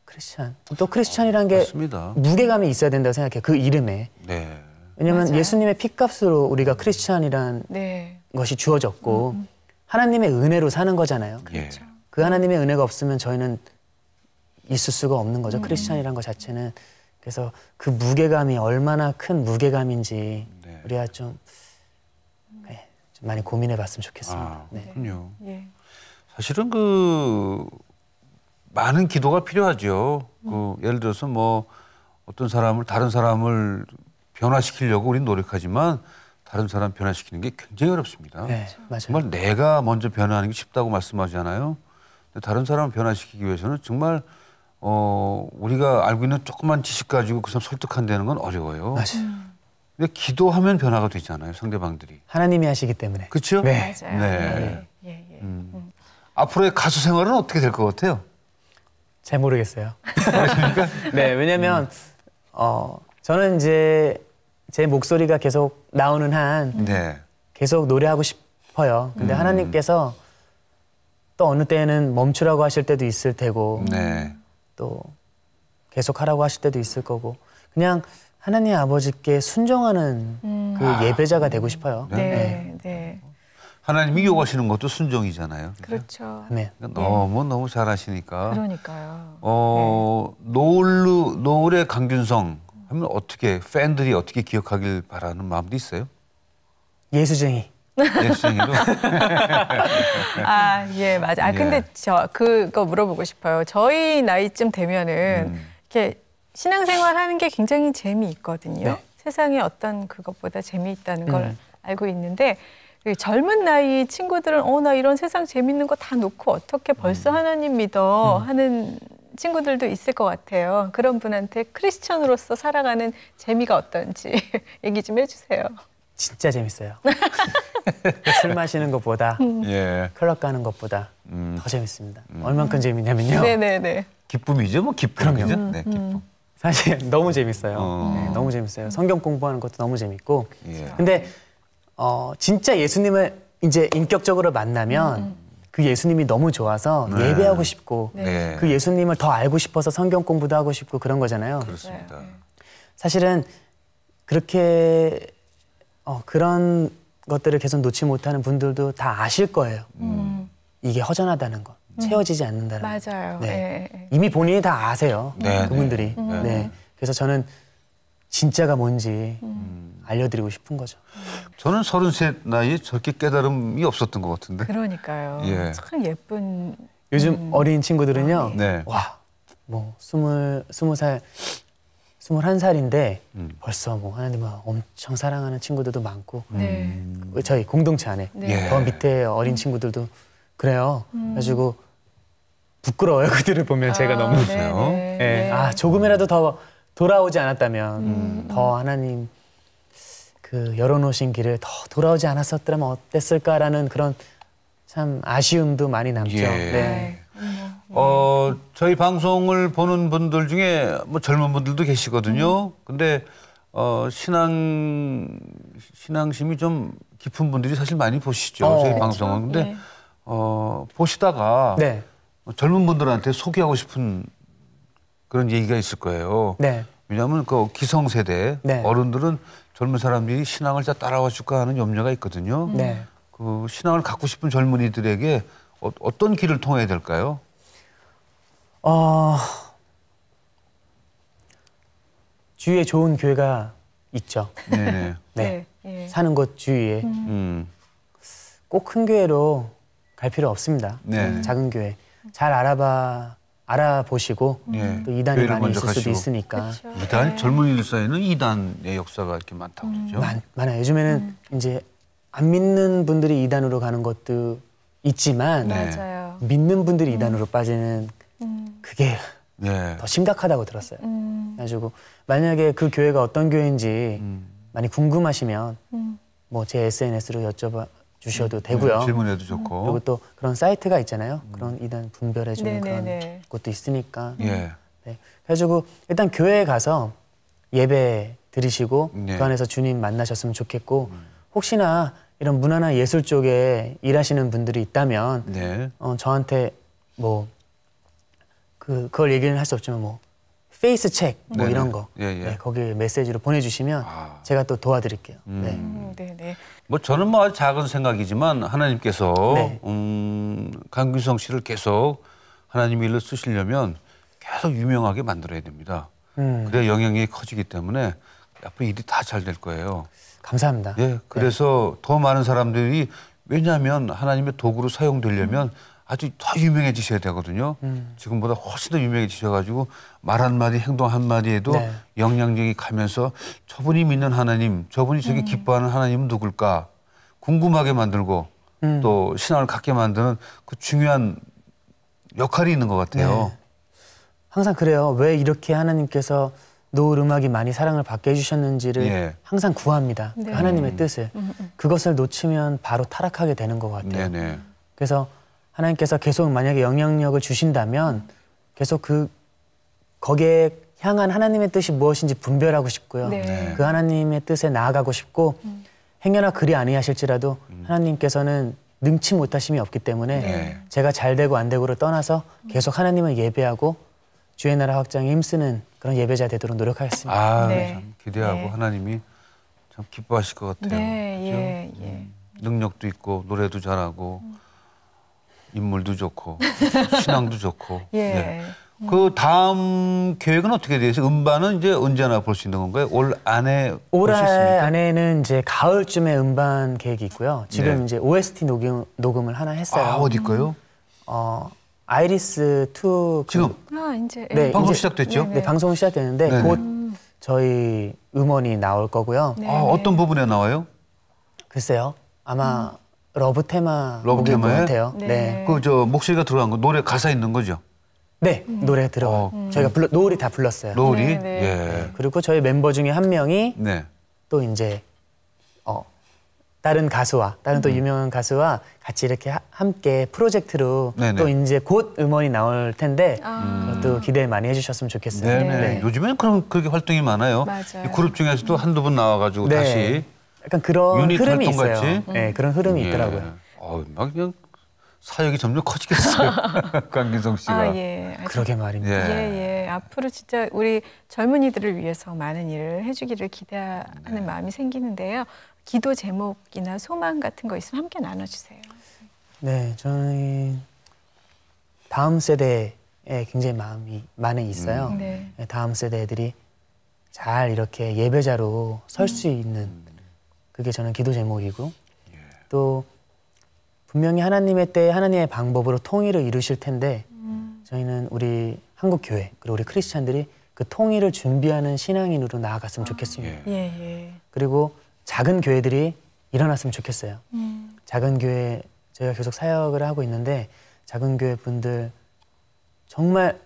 크리스천 또 크리스천이라는 어, 게 무게감이 있어야 된다고 생각해요. 그 이름에. 네. 왜냐하면 맞아요. 예수님의 피값으로 우리가 크리스천이란 네. 것이 주어졌고 음. 음. 하나님의 은혜로 사는 거잖아요. 그렇죠. 예. 그 하나님의 은혜가 없으면 저희는 있을 수가 없는 거죠. 음. 크리스천이란것 자체는 그래서 그 무게감이 얼마나 큰 무게감인지 네. 우리가 좀, 네, 좀 많이 고민해봤으면 좋겠습니다. 아, 네. 그럼요. 네. 예. 사실은 그 많은 기도가 필요하죠. 그 예를 들어서 뭐 어떤 사람을 다른 사람을 변화시키려고 우리는 노력하지만 다른 사람 변화시키는 게 굉장히 어렵습니다. 네, 정말 내가 먼저 변화하는 게 쉽다고 말씀하잖아요. 근데 다른 사람을 변화시키기 위해서는 정말 어, 우리가 알고 있는 조그만 지식 가지고 그 사람 설득한다는 건 어려워요. 맞아요. 음. 근데 기도하면 변화가 되잖아요, 상대방들이. 하나님이 하시기 때문에. 그렇죠? 네. 맞아요. 네. 네. 예, 음. 앞으로의 가수 생활은 어떻게 될 것 같아요? 잘 모르겠어요. 네, 왜냐면 음. 어, 저는 이제 제 목소리가 계속 나오는 한 네. 계속 노래하고 싶어요. 근데 음. 하나님께서 또 어느 때는 멈추라고 하실 때도 있을 테고 네. 또 계속 하라고 하실 때도 있을 거고 그냥 하나님 아버지께 순종하는 음. 그 예배자가 되고 싶어요. 네. 네. 네. 네. 하나님이 요구하시는 것도 순종이잖아요. 그렇죠. 네. 그러니까 너무 너무 잘하시니까. 그러니까요. 어 네. 노을루 노을의 강균성 그러면 어떻게 팬들이 어떻게 기억하길 바라는 마음도 있어요? 예수쟁이. 예수쟁이로. 아, 예, 맞아. 아, 근데 예. 저 그거 물어보고 싶어요. 저희 나이쯤 되면은 음. 이렇게 신앙생활 하는 게 굉장히 재미있거든요. 네. 세상에 어떤 그것보다 재미있다는 걸 음. 알고 있는데 그 젊은 나이 친구들은 어 나 이런 세상 재밌는 거 다 놓고 어떻게 벌써 음. 하나님 믿어 음. 하는 친구들도 있을 것 같아요. 그런 분한테 크리스천으로서 살아가는 재미가 어떤지 얘기 좀 해주세요. 진짜 재밌어요. 술 마시는 것보다 음. 예. 클럽 가는 것보다 음. 더 재밌습니다. 음. 얼만큼 재밌냐면요. 네네네. 기쁨이죠, 뭐 기쁨이죠. 네, 음. 네, 기쁨. 사실 너무 재밌어요. 어. 네, 너무 재밌어요. 성경 공부하는 것도 너무 재밌고. 예. 근데 어, 진짜 예수님을 이제 인격적으로 만나면 음. 그 예수님이 너무 좋아서 네. 예배하고 싶고 네. 네. 그 예수님을 더 알고 싶어서 성경 공부도 하고 싶고 그런 거잖아요. 그렇습니다. 네. 사실은 그렇게 어, 그런 것들을 계속 놓지 못하는 분들도 다 아실 거예요. 음. 음. 이게 허전하다는 거, 음. 채워지지 않는다는 것. 맞아요. 네. 네. 이미 본인이 다 아세요. 네, 네. 그분들이. 음. 네. 그래서 저는 진짜가 뭔지 음. 알려드리고 싶은 거죠. 저는 서른 셋 나이에 저렇게 깨달음이 없었던 것 같은데. 그러니까요. 예. 참 예쁜. 요즘 음... 어린 친구들은요. 아, 네. 네. 와, 뭐 스물 스무 살, 스물한 살인데 음. 벌써 뭐 하나님을 엄청 사랑하는 친구들도 많고. 네. 음. 그 저희 공동체 안에 네. 예. 더 밑에 어린 친구들도 그래요. 음. 가지고 부끄러워요 그들을 보면 아, 제가 너무. 네. 네. 예. 아 조금이라도 더 돌아오지 않았다면 음. 더 하나님. 그 열어놓으신 길을 더 돌아오지 않았었더라면 어땠을까라는 그런 참 아쉬움도 많이 남죠. 예. 네. 네. 어 저희 방송을 보는 분들 중에 뭐 젊은 분들도 계시거든요. 음. 근데 어 신앙 신앙심이 좀 깊은 분들이 사실 많이 보시죠 어, 저희 그렇죠. 방송은. 근데 네. 어 보시다가 네. 젊은 분들한테 소개하고 싶은 그런 얘기가 있을 거예요. 네. 왜냐하면 그 기성세대 네. 어른들은 젊은 사람들이 신앙을 다 따라와 줄까 하는 염려가 있거든요. 네. 그 신앙을 갖고 싶은 젊은이들에게 어, 떤 길을 통해야 될까요? 어, 주위에 좋은 교회가 있죠. 네. 네. 네. 네 예. 사는 곳 주위에 음. 음. 꼭큰 교회로 갈 필요 없습니다. 네. 작은 교회 잘 알아봐 알아보시고 네. 또 이단이 많이 있을 가시고. 수도 있으니까. 이단 네. 젊은 이들사이에는 이단의 역사가 이렇게 많다고 음. 그러죠. 많, 많아요. 요즘에는 음. 이제 안 믿는 분들이 이단으로 가는 것도 있지만 네. 믿는 분들이 음. 이단으로 빠지는 음. 그게 네. 더 심각하다고 들었어요. 음. 그래가지고 만약에 그 교회가 어떤 교회인지 음. 많이 궁금하시면 뭐 제 SNS로 여쭤봐 주셔도 되고요. 네, 질문해도 좋고. 그리고 또 그런 사이트가 있잖아요. 음. 그런 이단 분별해 주는 네네네. 네, 그런 것도 네. 있으니까. 예. 네. 그래가지고 일단 교회에 가서 예배 드리시고 네. 음, 그 예. 안에서 주님 만나셨으면 좋겠고 음. 혹시나 이런 문화나 예술 쪽에 일하시는 분들이 있다면 네. 어, 저한테 뭐 그, 그걸 얘기는 할 수 없지만 뭐 페이스 책뭐 네, 이런 거 예, 예. 네, 거기 에 메시지로 보내주시면 아. 제가 또 도와드릴게요. 음. 네. 음, 네네. 뭐 저는 뭐 아주 작은 생각이지만 하나님께서 네. 음, 강균성 씨를 계속 하나님 일로 쓰시려면 계속 유명하게 만들어야 됩니다. 음. 그래야 영향이 커지기 때문에 앞으로 일이 다 잘 될 거예요. 감사합니다. 예, 그래서 네. 더 많은 사람들이 왜냐하면 하나님의 도구로 사용되려면 음. 아주 더 유명해지셔야 되거든요. 음. 지금보다 훨씬 더 유명해지셔가지고 말 한마디 행동 한마디에도 네. 영향력이 가면서 저분이 믿는 하나님, 저분이 저게 음. 기뻐하는 하나님은 누굴까 궁금하게 만들고 음. 또 신앙을 갖게 만드는 그 중요한 역할이 있는 것 같아요. 네. 항상 그래요. 왜 이렇게 하나님께서 노을 음악이 많이 사랑을 받게 해주셨는지를 예. 항상 구합니다. 그 네. 하나님의 뜻을. 음, 음, 음. 그것을 놓치면 바로 타락하게 되는 것 같아요. 네, 네. 그래서 하나님께서 계속 만약에 영향력을 주신다면 계속 그 거기에 향한 하나님의 뜻이 무엇인지 분별하고 싶고요. 네. 네. 그 하나님의 뜻에 나아가고 싶고 음. 행여나 그리 아니하실지라도 음. 하나님께서는 능치 못하심이 없기 때문에 네. 제가 잘 되고 안 되고를 떠나서 음. 계속 하나님을 예배하고 주의 나라 확장에 힘쓰는 그런 예배자 되도록 노력하겠습니다. 아, 네. 참 기대하고 네. 하나님이 참 기뻐하실 것 같아요. 네, 그렇죠? 예, 음. 예. 능력도 있고 노래도 잘하고 음. 인물도 좋고 신앙도 좋고. 예. 네. 그 다음 계획은 어떻게 되세요? 음반은 이제 언제나 볼 수 있는 건가요? 올 안에 올해 안에는 이제 가을쯤에 음반 계획이 있고요. 지금 네. 이제 OST 녹음 녹음을 하나 했어요. 아 어디 거요? 어 아이리스 2 그 지금 그, 아 이제 네, 방송 이제, 시작됐죠? 네네. 네, 네. 네 방송 시작되는데 네네. 곧 음. 저희 음원이 나올 거고요. 네네. 아 어떤 부분에 나와요? 글쎄요. 아마 음. 러브 테마 러브 테마 같아요. 네. 네. 그 저 목소리가 들어간 거 노래 가사 있는 거죠? 네, 어. 음. 노래 들어가. 요 저희가 불러, 노을이 다 불렀어요. 노을이? 네, 네. 예. 네. 그리고 저희 멤버 중에 한 명이 네. 또 이제 어 다른 가수와 다른 또 음. 유명한 가수와 같이 이렇게 하, 함께 프로젝트로 네네. 네. 이제 곧 음원이 나올 텐데 아. 그것도 기대 많이 해주셨으면 좋겠어요. 네네. 네. 요즘에는 그럼 그렇게 활동이 많아요. 맞아요. 그룹 중에서도 한두 분 나와가지고 네. 다시 약간 그런 흐름이 있어요. 같이? 네, 예, 그런 흐름이 예. 있더라고요. 어, 막 그냥 사역이 점점 커지겠어요. 강민성 씨가. 아, 예. 그러게 말입니다. 예. 예. 예, 앞으로 진짜 우리 젊은이들을 위해서 많은 일을 해주기를 기대하는 네. 마음이 생기는데요. 기도 제목이나 소망 같은 거 있으면 함께 나눠주세요. 네, 저는 다음 세대에 굉장히 마음이 많이 있어요. 음. 네. 네 다음 세대 들이잘 이렇게 예배자로 설수 음. 있는 그게 저는 기도 제목이고 예. 또 분명히 하나님의 때에 하나님의 방법으로 통일을 이루실 텐데 음. 저희는 우리 한국 교회 그리고 우리 크리스찬들이 그 통일을 준비하는 신앙인으로 나아갔으면 아. 좋겠습니다. 예. 예, 예. 그리고 작은 교회들이 일어났으면 좋겠어요. 음. 작은 교회 저희가 계속 사역을 하고 있는데 작은 교회 분들 정말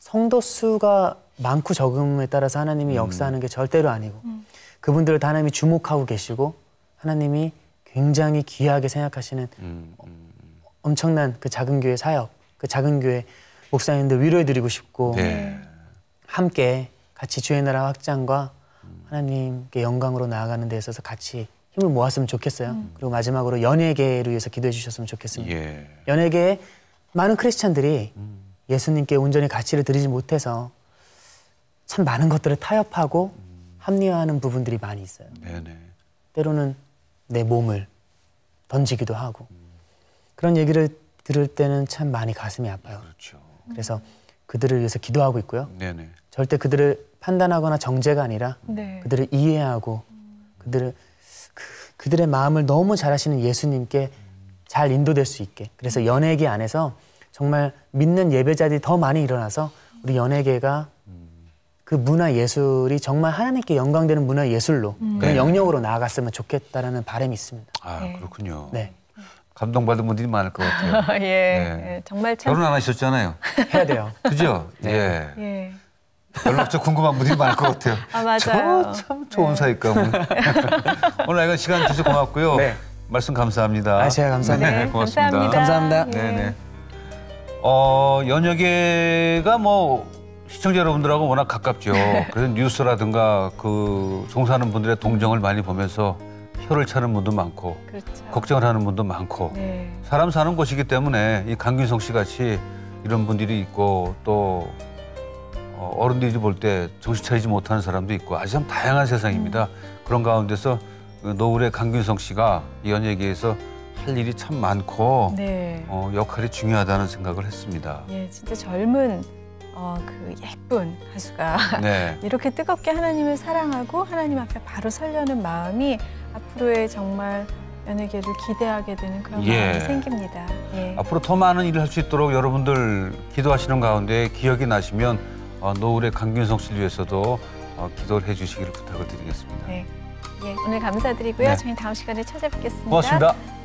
성도 수가 많고 적음에 따라서 하나님이 음. 역사하는 게 절대로 아니고 음. 그분들을 다 하나님이 주목하고 계시고 하나님이 굉장히 귀하게 생각하시는 음, 음, 음, 엄청난 그 작은 교회 사역, 그 작은 교회 목사님들 위로해드리고 싶고 네. 함께 같이 주의 나라 확장과 음. 하나님께 영광으로 나아가는 데 있어서 같이 힘을 모았으면 좋겠어요. 음. 그리고 마지막으로 연예계를 위해서 기도해 주셨으면 좋겠습니다. 예. 연예계에 많은 크리스찬들이 예수님께 온전히 가치를 드리지 못해서 참 많은 것들을 타협하고 합리화하는 부분들이 많이 있어요. 네네. 때로는 내 몸을 던지기도 하고 음. 그런 얘기를 들을 때는 참 많이 가슴이 아파요. 그렇죠. 그래서 그들을 위해서 기도하고 있고요. 네네. 절대 그들을 판단하거나 정죄가 아니라 네. 그들을 이해하고 그들을 그, 그들의 마음을 너무 잘하시는 예수님께 잘 인도될 수 있게 그래서 연예계 안에서 정말 믿는 예배자들이 더 많이 일어나서 우리 연예계가 그 문화 예술이 정말 하나님께 영광되는 문화 예술로 음. 그런 네. 영역으로 나아갔으면 좋겠다라는 바람이 있습니다. 아 네. 그렇군요. 네. 감동받은 분들이 많을 것 같아요. 예, 네. 예. 정말 참... 결혼 안 하셨잖아요. 해야 돼요. 그죠? 네. 예. 예. 연락처 궁금한 분들이 많을 것 같아요. 아, 맞아요. 참 좋은 네. 사이감. 오늘 이가 시간 주셔서 고맙고요. 네. 말씀 감사합니다. 아, 제가 감사합니다. 네, 고맙습니다. 네, 감사합니다. 감사합니다. 네, 네. 예. 어, 연예계가 뭐 시청자 여러분들하고 워낙 가깝죠. 그래서 뉴스라든가 그 종사하는 분들의 동정을 많이 보면서 혀를 차는 분도 많고 그렇죠. 걱정을 하는 분도 많고 네. 사람 사는 곳이기 때문에 이 강균성 씨 같이 이런 분들이 있고 또 어, 어른들이 볼 때 정신 차리지 못하는 사람도 있고 아주 참 다양한 세상입니다. 음. 그런 가운데서 그 노을의 강균성 씨가 이 연예계에서 할 일이 참 많고 네. 어, 역할이 중요하다는 생각을 했습니다. 예, 진짜 젊은 어, 그 예쁜 가수가 네. 이렇게 뜨겁게 하나님을 사랑하고 하나님 앞에 바로 설려는 마음이 앞으로의 정말 연예계를 기대하게 되는 그런 예. 마음이 생깁니다. 예. 앞으로 더 많은 일을 할 수 있도록 여러분들 기도하시는 가운데 기억이 나시면 어, 노을의 강균성 씨를 위해서도 어, 기도를 해주시기를 부탁을 드리겠습니다. 네. 예, 오늘 감사드리고요. 네. 저희 다음 시간에 찾아뵙겠습니다. 고맙습니다.